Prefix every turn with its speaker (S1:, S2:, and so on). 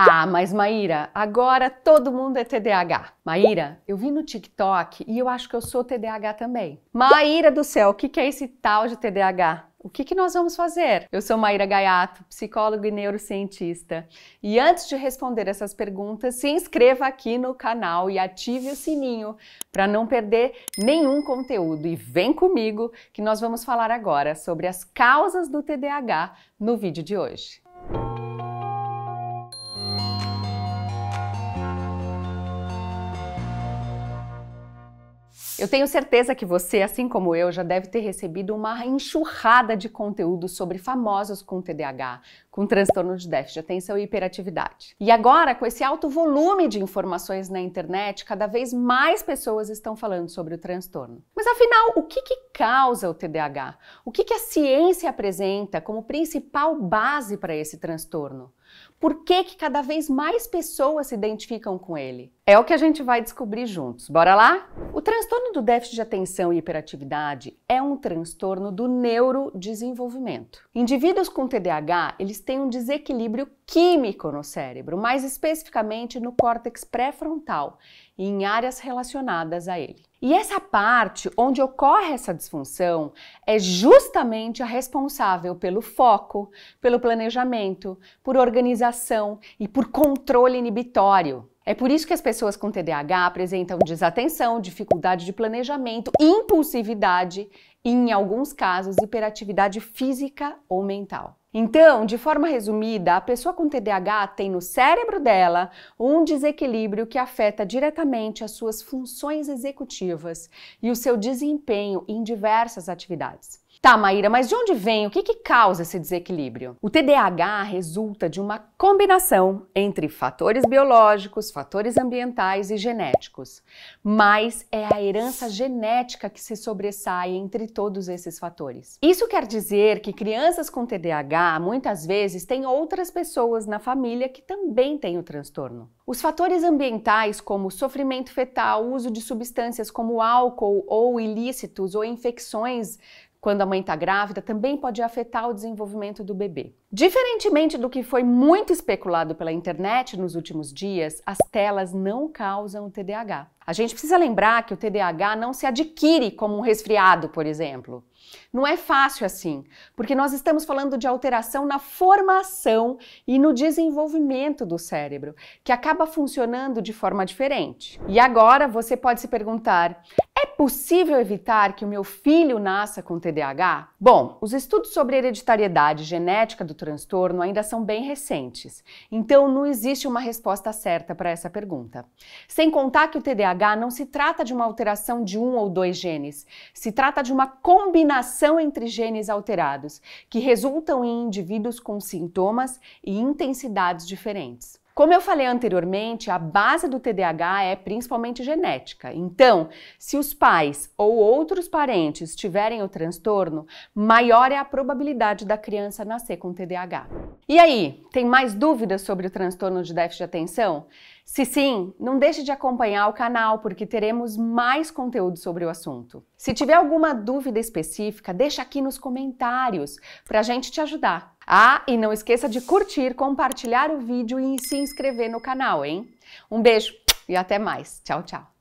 S1: Ah, mas Maíra, agora todo mundo é TDAH. Maíra, eu vi no TikTok e eu acho que eu sou TDAH também. Maíra do céu, o que, é esse tal de TDAH? O que, que nós vamos fazer? Eu sou Maíra Gaiato, psicóloga e neurocientista. E antes de responder essas perguntas, se inscreva aqui no canal e ative o sininho para não perder nenhum conteúdo. E vem comigo que nós vamos falar agora sobre as causas do TDAH no vídeo de hoje. Eu tenho certeza que você, assim como eu, já deve ter recebido uma enxurrada de conteúdo sobre famosos com TDAH, com transtorno de déficit de atenção e hiperatividade. E agora, com esse alto volume de informações na internet, cada vez mais pessoas estão falando sobre o transtorno. Mas afinal, o que, que causa o TDAH? O que, que a ciência apresenta como principal base para esse transtorno? Por que, que cada vez mais pessoas se identificam com ele? É o que a gente vai descobrir juntos. Bora lá? O transtorno do déficit de atenção e hiperatividade é um transtorno do neurodesenvolvimento. Indivíduos com TDAH, eles têm um desequilíbrio químico no cérebro, mais especificamente no córtex pré-frontal e em áreas relacionadas a ele. E essa parte onde ocorre essa disfunção é justamente a responsável pelo foco, pelo planejamento, por organização e por controle inibitório. É por isso que as pessoas com TDAH apresentam desatenção, dificuldade de planejamento, impulsividade e, em alguns casos, hiperatividade física ou mental. Então, de forma resumida, a pessoa com TDAH tem no cérebro dela um desequilíbrio que afeta diretamente as suas funções executivas e o seu desempenho em diversas atividades. Tá, Maíra, mas de onde vem? O que, que causa esse desequilíbrio? O TDAH resulta de uma combinação entre fatores biológicos, fatores ambientais e genéticos. Mas é a herança genética que se sobressai entre todos esses fatores. Isso quer dizer que crianças com TDAH muitas vezes têm outras pessoas na família que também têm o transtorno. Os fatores ambientais, como sofrimento fetal, uso de substâncias como álcool ou ilícitos ou infecções quando a mãe está grávida também pode afetar o desenvolvimento do bebê. Diferentemente do que foi muito especulado pela internet nos últimos dias, as telas não causam TDAH. A gente precisa lembrar que o TDAH não se adquire como um resfriado, por exemplo. Não é fácil assim, porque nós estamos falando de alteração na formação e no desenvolvimento do cérebro, que acaba funcionando de forma diferente. E agora você pode se perguntar: é possível evitar que o meu filho nasça com TDAH? Bom, os estudos sobre hereditariedade genética do transtorno ainda são bem recentes, então não existe uma resposta certa para essa pergunta. Sem contar que o TDAH não se trata de uma alteração de um ou dois genes, se trata de uma combinação entre genes alterados, que resultam em indivíduos com sintomas e intensidades diferentes. Como eu falei anteriormente, a base do TDAH é principalmente genética. Então, se os pais ou outros parentes tiverem o transtorno, maior é a probabilidade da criança nascer com TDAH. E aí, tem mais dúvidas sobre o transtorno de déficit de atenção? Se sim, não deixe de acompanhar o canal porque teremos mais conteúdo sobre o assunto. Se tiver alguma dúvida específica, deixa aqui nos comentários para a gente te ajudar. Ah, e não esqueça de curtir, compartilhar o vídeo e se inscrever no canal, hein? Um beijo e até mais. Tchau, tchau.